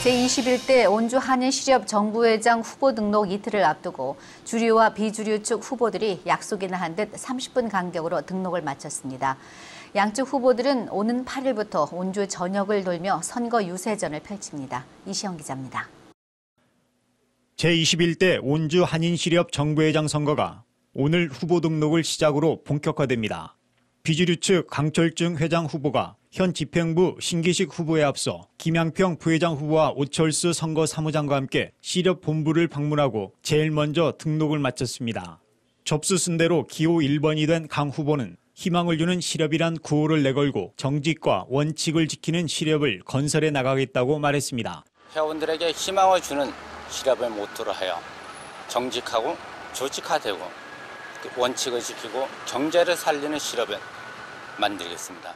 제21대 온주 한인시립 정부회장 후보 등록 이틀을 앞두고 주류와 비주류 측 후보들이 약속이나 한 듯 30분 간격으로 등록을 마쳤습니다. 양측 후보들은 오는 8일부터 온주 전역을 돌며 선거 유세전을 펼칩니다. 이시영 기자입니다. 제21대 온주 한인시립 정부회장 선거가 오늘 후보 등록을 시작으로 본격화됩니다. 비주류 측 강철중 회장 후보가 현 집행부 신기식 후보에 앞서 김양평 부회장 후보와 오철수 선거 사무장과 함께 시력 본부를 방문하고 제일 먼저 등록을 마쳤습니다. 접수 순대로 기호 1번이 된 강 후보는 희망을 주는 시렵이란 구호를 내걸고 정직과 원칙을 지키는 시렵을 건설해 나가겠다고 말했습니다. 회원들에게 희망을 주는 시렵을 모토로 하여 정직하고 조직화되고 그 원칙을 지키고 경제를 살리는 실업을 만들겠습니다.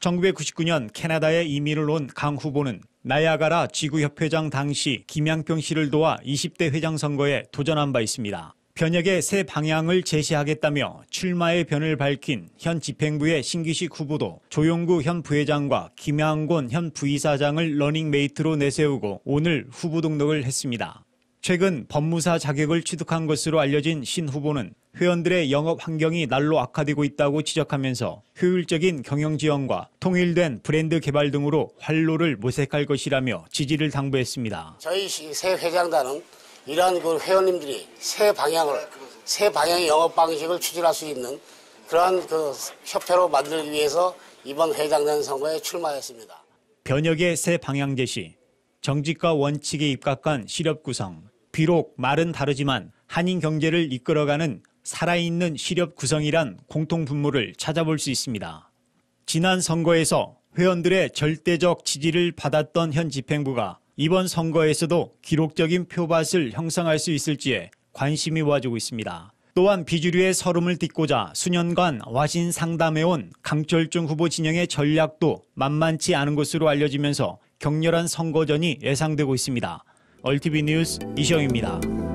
1999년 캐나다에 이민을 온강 후보는 나야가라 지구협회장 당시 김양평 씨를 도와 20대 회장 선거에 도전한 바 있습니다. 변혁의 새 방향을 제시하겠다며 출마의 변을 밝힌 현 집행부의 신기식 후보도 조용구 현 부회장과 김양곤 현 부이사장을 러닝메이트로 내세우고 오늘 후보 등록을 했습니다. 최근 법무사 자격을 취득한 것으로 알려진 신 후보는 회원들의 영업 환경이 날로 악화되고 있다고 지적하면서 효율적인 경영 지원과 통일된 브랜드 개발 등으로 활로를 모색할 것이라며 지지를 당부했습니다. 저희 새 회장단은 이러한 그 회원님들이 새 방향을 새 방향의 영업 방식을 추진할 수 있는 그러한 그 협회로 만들기 위해서 이번 회장단 선거에 출마했습니다. 변혁의 새 방향 제시, 정직과 원칙에 입각한 시력 구성, 비록 말은 다르지만 한인 경제를 이끌어가는 살아있는 시력 구성이란 공통 분모를 찾아볼 수 있습니다. 지난 선거에서 회원들의 절대적 지지를 받았던 현 집행부가 이번 선거에서도 기록적인 표밭을 형성할 수 있을지에 관심이 모아지고 있습니다. 또한 비주류의 서름을 딛고자 수년간 와신 상담해온 강철중 후보 진영의 전략도 만만치 않은 것으로 알려지면서 격렬한 선거전이 예상되고 있습니다. 얼티비 뉴스 이시영입니다.